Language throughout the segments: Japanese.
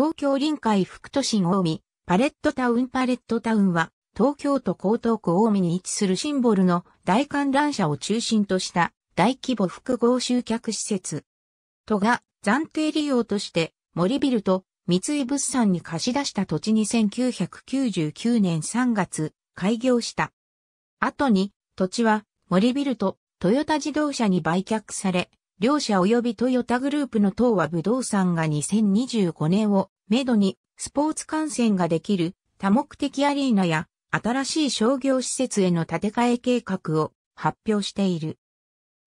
東京臨海副都心大見、パレットタウンパレットタウンは、東京都江東区大見に位置するシンボルの大観覧車を中心とした大規模複合集客施設。都が暫定利用として森ビルと三井物産に貸し出した土地に1999年3月開業した。後に土地は森ビルとトヨタ自動車に売却され、両社及びトヨタグループの等は武道産が2025年をめどにスポーツ観戦ができる多目的アリーナや新しい商業施設への建て替え計画を発表している。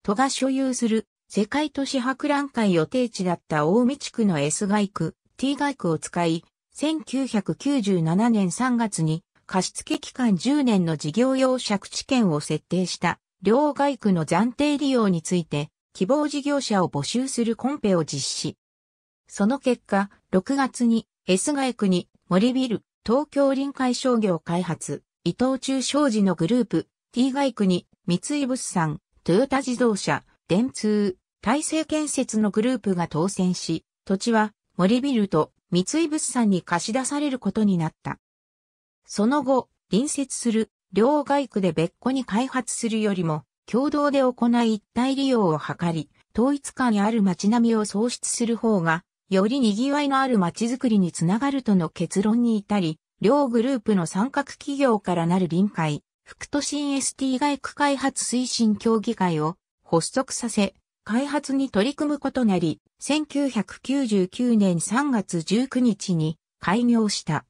都が所有する世界都市博覧会予定地だった大見地区の S 外区、T 外区を使い、1997年3月に貸付期間10年の事業用借地権を設定した両外区の暫定利用について希望事業者を募集するコンペを実施。その結果、6月に S 外区に森ビル、東京臨海商業開発、伊藤忠商事のグループ、T 外区に三井物産、トヨタ自動車、電通、大成建設のグループが当選し、土地は森ビルと三井物産に貸し出されることになった。その後、隣接する両外区で別個に開発するよりも共同で行い一体利用を図り、統一感にある街並みを創出する方が、より賑わいのある街づくりにつながるとの結論に至り、両グループの三角企業からなる臨海、副都心 ST 外区開発推進協議会を発足させ、開発に取り組むことなり、1999年3月19日に開業した。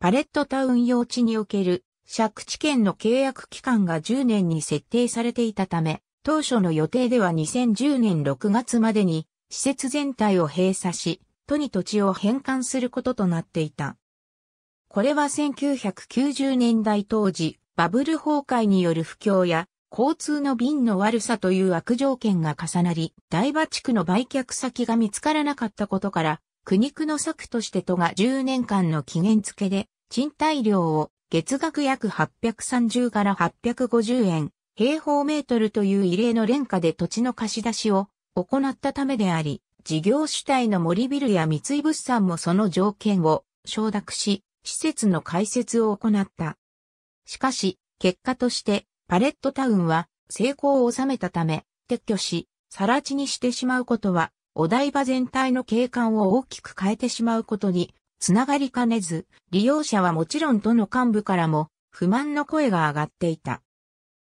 パレットタウン用地における借地権の契約期間が10年に設定されていたため、当初の予定では2010年6月までに施設全体を閉鎖し、都に土地を返還することとなっていた。これは1990年代当時、バブル崩壊による不況や交通の便の悪さという悪条件が重なり、台場地区の売却先が見つからなかったことから、苦肉の策として都が10年間の期限付けで賃貸料を月額約830から850円、平方メートルという異例の廉価で土地の貸し出しを行ったためであり、事業主体の森ビルや三井物産もその条件を承諾し、施設の開設を行った。しかし、結果として、パレットタウンは成功を収めたため、撤去し、更地にしてしまうことは、お台場全体の景観を大きく変えてしまうことにつながりかねず、利用者はもちろん都の幹部からも不満の声が上がっていた。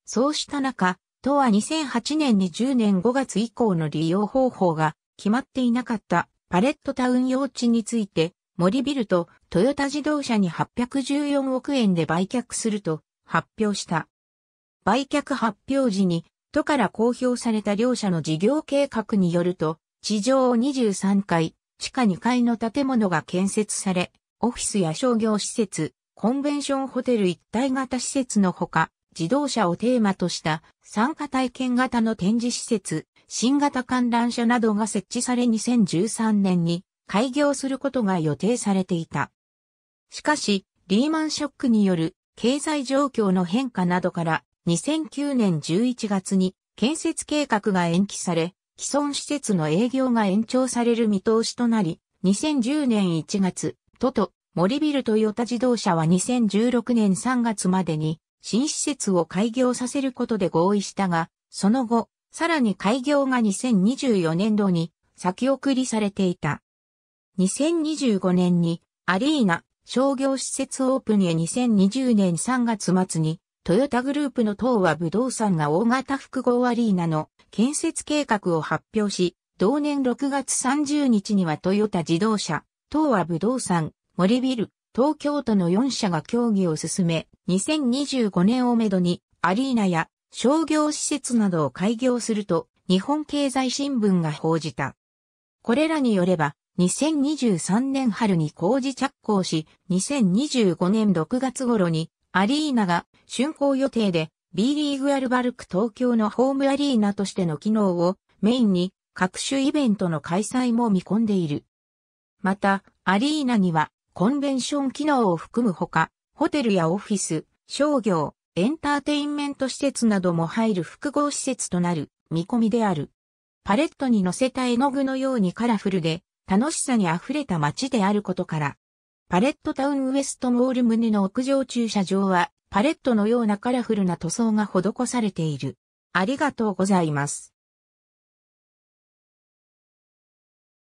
そうした中、都は2008年に10年5月以降の利用方法が決まっていなかったパレットタウン用地について、森ビルとトヨタ自動車に814億円で売却すると発表した。売却発表時に、都から公表された両社の事業計画によると、地上23階、地下2階の建物が建設され、オフィスや商業施設、コンベンションホテル一体型施設のほか、自動車をテーマとした参加体験型の展示施設、新型観覧車などが設置され2013年に開業することが予定されていた。しかし、リーマンショックによる経済状況の変化などから2009年11月に建設計画が延期され、既存施設の営業が延長される見通しとなり、2010年1月、都と森ビルトヨタ自動車は2016年3月までに新施設を開業させることで合意したが、その後、さらに開業が2024年度に先送りされていた。2025年にアリーナ商業施設オープンへ2020年3月末にトヨタグループの党は武道産が大型複合アリーナの建設計画を発表し、同年6月30日にはトヨタ自動車、東和武道産、森ビル、東京都の4社が協議を進め、2025年をめどにアリーナや商業施設などを開業すると日本経済新聞が報じた。これらによれば、2023年春に工事着工し、2025年6月頃にアリーナが竣工予定で B リーグアルバルク東京のホームアリーナとしての機能をメインに各種イベントの開催も見込んでいる。また、アリーナにはコンベンション機能を含むほか、ホテルやオフィス、商業、エンターテインメント施設なども入る複合施設となる見込みである。パレットに乗せた絵の具のようにカラフルで楽しさに溢れた街であることから、パレットタウンウエストモール棟の屋上駐車場は、パレットのようなカラフルな塗装が施されている。ありがとうございます。